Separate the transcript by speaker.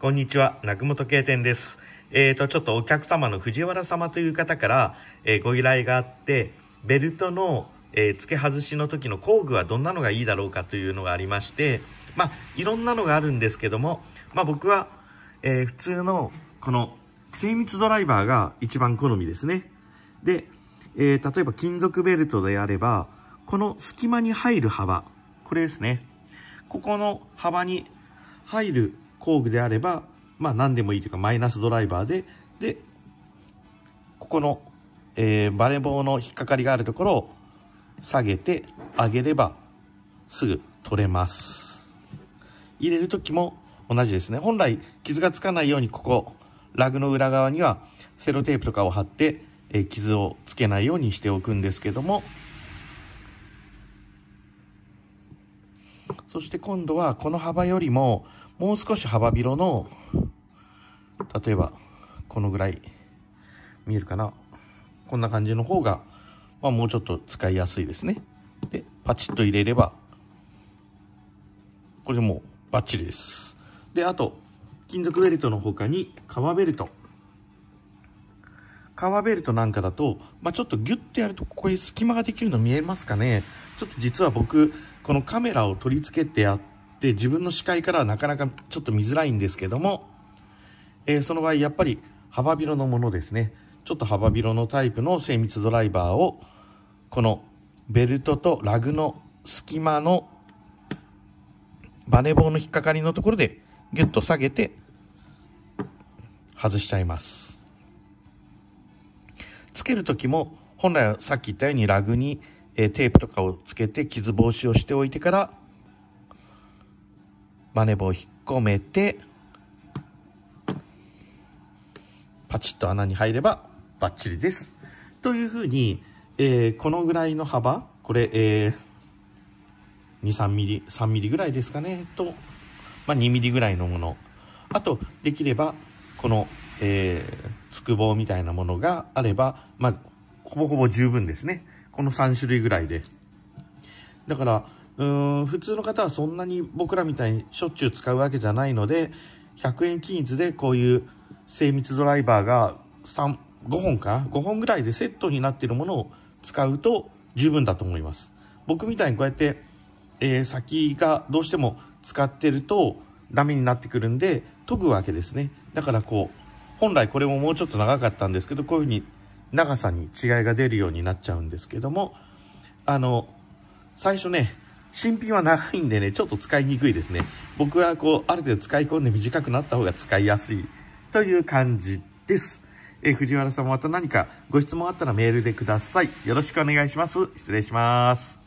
Speaker 1: こんにちは、南雲時計店です。えっ、ー、と、ちょっとお客様の藤原様という方から、えー、ご依頼があって、ベルトの、えー、付け外しの時の工具はどんなのがいいだろうかというのがありまして、まあ、いろんなのがあるんですけども、まあ僕は、え普通の、この、精密ドライバーが一番好みですね。で、え例えば金属ベルトであれば、この隙間に入る幅、これですね。ここの幅に入る工具であれば、まあ何でもいいというかマイナスドライバーで、で、ここの、えー、バー棒の引っかかりがあるところを下げてあげればすぐ取れます。入れる時も同じですね。本来傷がつかないようにここ、ラグの裏側にはセロテープとかを貼って、えー、傷をつけないようにしておくんですけども、そして今度はこの幅よりももう少し幅広の例えばこのぐらい見えるかなこんな感じの方が、まあ、もうちょっと使いやすいですねでパチッと入れればこれもうバッチリですであと金属ベルトの他に革ベルト革ベルトなんかだと、まあ、ちょっとギュッてやるとここに隙間ができるの見えますかねちょっと実は僕このカメラを取り付けてあって自分の視界からはなかなかちょっと見づらいんですけども、えー、その場合やっぱり幅広のものですねちょっと幅広のタイプの精密ドライバーをこのベルトとラグの隙間のバネ棒の引っかかりのところでギュッと下げて外しちゃいますつける時も本来はさっき言ったようにラグにえー、テープとかをつけて傷防止をしておいてからバネ棒を引っ込めてパチッと穴に入ればバッチリです。というふうに、えー、このぐらいの幅これ、えー、23ミリ3 mm ぐらいですかねと、まあ、2 m m ぐらいのものあとできればこの、えー、つく棒みたいなものがあれば、まあ、ほぼほぼ十分ですね。この3種類ぐらいでだからうーん普通の方はそんなに僕らみたいにしょっちゅう使うわけじゃないので100円均一でこういう精密ドライバーが3 5本か5本ぐらいでセットになってるものを使うと十分だと思います僕みたいにこうやって、えー、先がどうしても使ってるとダメになってくるんで研ぐわけですねだからこう本来これももうちょっと長かったんですけどこういうふうに長さに違いが出るようになっちゃうんですけども、あの、最初ね、新品は長いんでね、ちょっと使いにくいですね。僕はこう、ある程度使い込んで短くなった方が使いやすいという感じです。え、藤原さんまた何かご質問あったらメールでください。よろしくお願いします。失礼します。